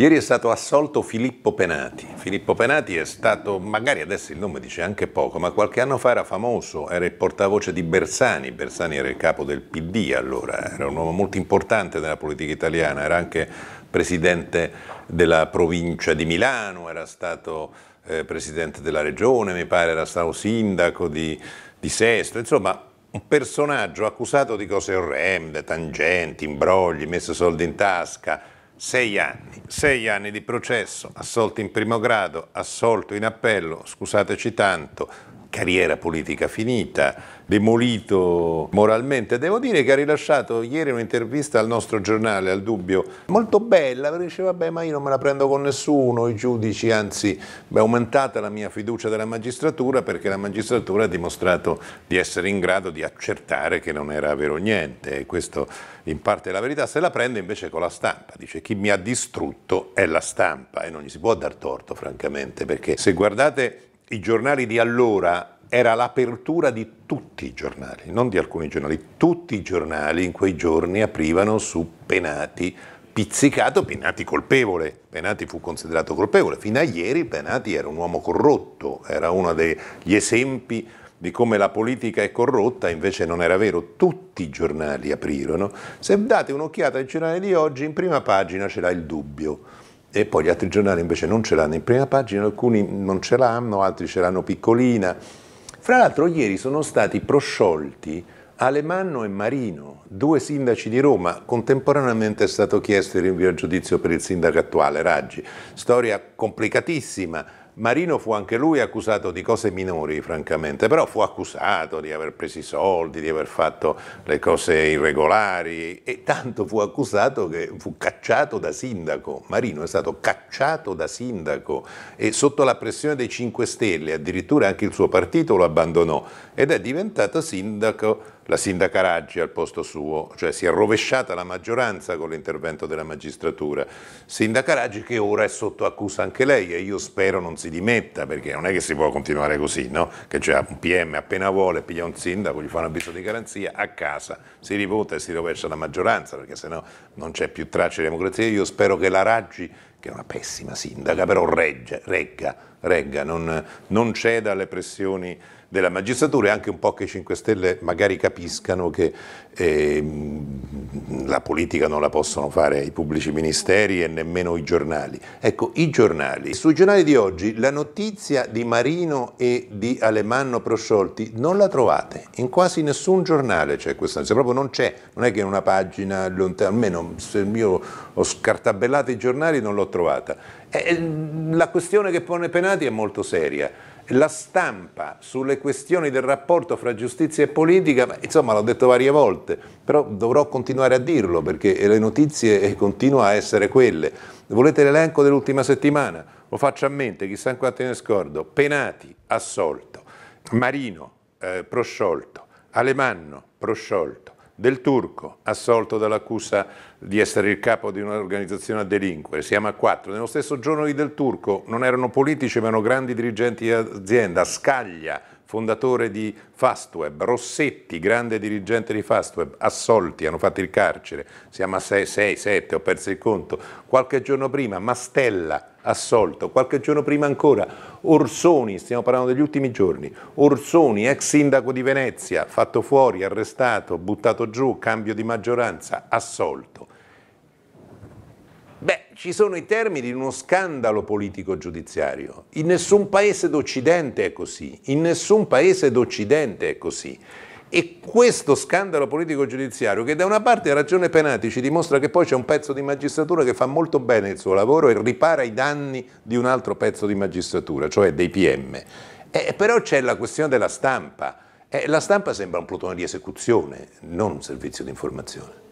Ieri è stato assolto Filippo Penati. Filippo Penati è stato, magari adesso il nome dice anche poco, ma qualche anno fa era famoso, era il portavoce di Bersani. Bersani era il capo del PD allora, era un uomo molto importante nella politica italiana, era anche presidente della provincia di Milano, era stato eh, presidente della regione, mi pare, era stato sindaco di, di Sesto, insomma un personaggio accusato di cose orrende, tangenti, imbrogli, messo soldi in tasca sei anni, sei anni di processo, assolto in primo grado, assolto in appello, scusateci tanto, carriera politica finita, demolito moralmente. Devo dire che ha rilasciato ieri un'intervista al nostro giornale, al Dubbio, molto bella, perché dice vabbè ma io non me la prendo con nessuno, i giudici, anzi è aumentata la mia fiducia della magistratura perché la magistratura ha dimostrato di essere in grado di accertare che non era vero niente e questo in parte è la verità, se la prende invece con la stampa, dice chi mi ha distrutto è la stampa e non gli si può dar torto francamente perché se guardate i giornali di allora era l'apertura di tutti i giornali, non di alcuni giornali, tutti i giornali in quei giorni aprivano su Penati, pizzicato, Penati colpevole, Penati fu considerato colpevole, fino a ieri Penati era un uomo corrotto, era uno degli esempi di come la politica è corrotta, invece non era vero, tutti i giornali aprirono. Se date un'occhiata al giornale di oggi, in prima pagina c'era il dubbio e poi gli altri giornali invece non ce l'hanno in prima pagina, alcuni non ce l'hanno, altri ce l'hanno piccolina. Fra l'altro ieri sono stati prosciolti Alemanno e Marino, due sindaci di Roma, contemporaneamente è stato chiesto il rinvio a giudizio per il sindaco attuale, Raggi. Storia complicatissima, Marino fu anche lui accusato di cose minori, francamente, però fu accusato di aver preso i soldi, di aver fatto le cose irregolari e tanto fu accusato che fu cacciato da sindaco. Marino è stato cacciato da sindaco e sotto la pressione dei 5 Stelle, addirittura anche il suo partito lo abbandonò ed è diventato sindaco la sindaca Raggi al posto suo, cioè si è rovesciata la maggioranza con l'intervento della magistratura. Sindaca Raggi che ora è sotto accusa anche lei e io spero non si dimetta perché non è che si può continuare così, no? Che c'è un PM appena vuole, piglia un sindaco, gli fa un avviso di garanzia, a casa si rivota e si rovescia la maggioranza perché sennò non c'è più traccia di democrazia. Io spero che la Raggi che è una pessima sindaca, però regge, regga, regga non, non ceda alle pressioni della magistratura e anche un po' che i 5 Stelle magari capiscano che eh, la politica non la possono fare i pubblici ministeri e nemmeno i giornali. Ecco, i giornali. Sui giornali di oggi la notizia di Marino e di Alemanno prosciolti non la trovate, in quasi nessun giornale c'è questa notizia, proprio non c'è, non è che in una pagina lontana, almeno se io ho scartabellato i giornali non l'ho trovata. Eh, eh, la questione che pone Penati è molto seria. La stampa sulle questioni del rapporto fra giustizia e politica, insomma l'ho detto varie volte, però dovrò continuare a dirlo perché le notizie eh, continuano a essere quelle. Volete l'elenco dell'ultima settimana? Lo faccio a mente, chissà in quanto ne scordo. Penati, assolto. Marino, eh, prosciolto. Alemanno, prosciolto del turco, assolto dall'accusa di essere il capo di un'organizzazione a delinquere, siamo a quattro. Nello stesso giorno di del turco non erano politici ma erano grandi dirigenti di azienda, Scaglia, fondatore di Fastweb, Rossetti, grande dirigente di Fastweb, assolti, hanno fatto il carcere, siamo a 6, 6, 7, ho perso il conto, qualche giorno prima Mastella, assolto, qualche giorno prima ancora Orsoni, stiamo parlando degli ultimi giorni, Orsoni, ex sindaco di Venezia, fatto fuori, arrestato, buttato giù, cambio di maggioranza, assolto. Beh, ci sono i termini di uno scandalo politico-giudiziario. In nessun paese d'Occidente è così. In nessun paese d'Occidente è così. E questo scandalo politico-giudiziario, che da una parte ha ragione Penati, ci dimostra che poi c'è un pezzo di magistratura che fa molto bene il suo lavoro e ripara i danni di un altro pezzo di magistratura, cioè dei PM. Eh, però c'è la questione della stampa. Eh, la stampa sembra un plotone di esecuzione, non un servizio di informazione.